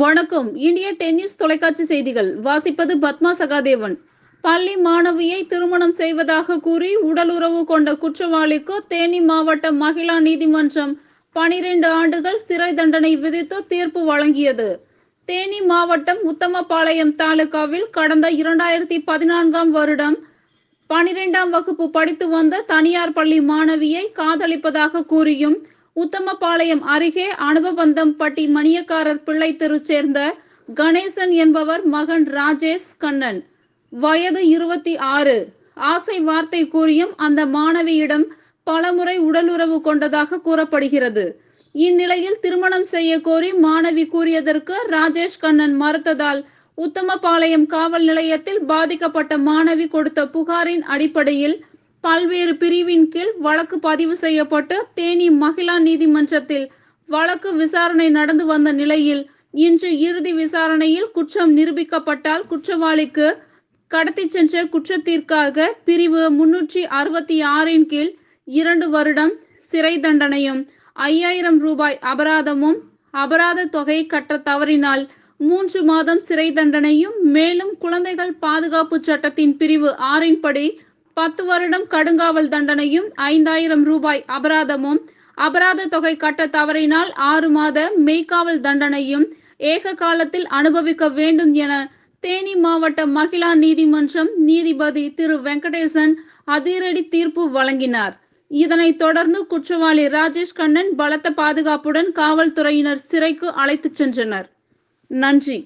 வணக்கம் இந்திய டென்னிஸ் தொலைக்காட்சி செய்திகள் வாசிப்பது பத்மா சகாதேவன் பள்ளி மாணவியை திருமணம் செய்வதாக கூறி உடலுறவு கொண்ட குற்றவாளிக்கு தேனி மாவட்ட மகிழா நீதிமன்றம் பனிரெண்டு ஆண்டுகள் சிறை தண்டனை விதித்து தீர்ப்பு வழங்கியது தேனி மாவட்டம் உத்தமபாளையம் தாலுகாவில் கடந்த இரண்டாயிரத்தி பதினான்காம் வருடம் பனிரெண்டாம் வகுப்பு படித்து வந்த தனியார் பள்ளி மாணவியை காதலிப்பதாக கூறியும் உத்தமபாளையம் அருகே பட்டி மணியக்காரர் பிள்ளை தெரு சேர்ந்த கணேசன் என்பவர் மகன் ராஜேஷ் கண்ணன் வயது இருபத்தி ஆறு ஆசை வார்த்தை கூறியும் அந்த மாணவியிடம் பலமுறை உடலுறவு கொண்டதாக கூறப்படுகிறது இந்நிலையில் திருமணம் செய்ய கோரி மாணவி கூறியதற்கு ராஜேஷ் கண்ணன் மறுத்ததால் உத்தமபாளையம் காவல் நிலையத்தில் பாதிக்கப்பட்ட மாணவி கொடுத்த புகாரின் அடிப்படையில் பல்வேறு பிரிவின் கீழ் வழக்கு பதிவு செய்யப்பட்டு தேனி மகிழா நீதிமன்றத்தில் வழக்கு விசாரணை நடந்து வந்த நிலையில் இன்று இறுதி விசாரணையில் குற்றம் நிரூபிக்கப்பட்டால் குற்றவாளிக்கு கடத்தி சென்ற குற்றத்திற்காக பிரிவு முன்னூற்றி அறுபத்தி ஆறின் கீழ் இரண்டு வருடம் சிறை தண்டனையும் ஐயாயிரம் ரூபாய் அபராதமும் அபராத தொகை கட்ட தவறினால் மூன்று மாதம் சிறை தண்டனையும் மேலும் குழந்தைகள் பாதுகாப்பு சட்டத்தின் பிரிவு ஆறின்படி பத்து வருடம் கடுங்காவல் தண்டனையும் ஐந்தாயிரம் ரூபாய் அபராதமும் அபராத தொகை கட்ட தவறினால் ஆறு மாத மெய்காவல் தண்டனையும் ஏக காலத்தில் அனுபவிக்க வேண்டும் என தேனி மாவட்ட மகிழா நீதிமன்றம் நீதிபதி திரு வெங்கடேசன் அதிரடி தீர்ப்பு வழங்கினார் இதனைத் தொடர்ந்து குற்றவாளி ராஜேஷ் கண்ணன் பலத்த பாதுகாப்புடன் காவல்துறையினர் சிறைக்கு அழைத்துச் சென்றனர் நன்றி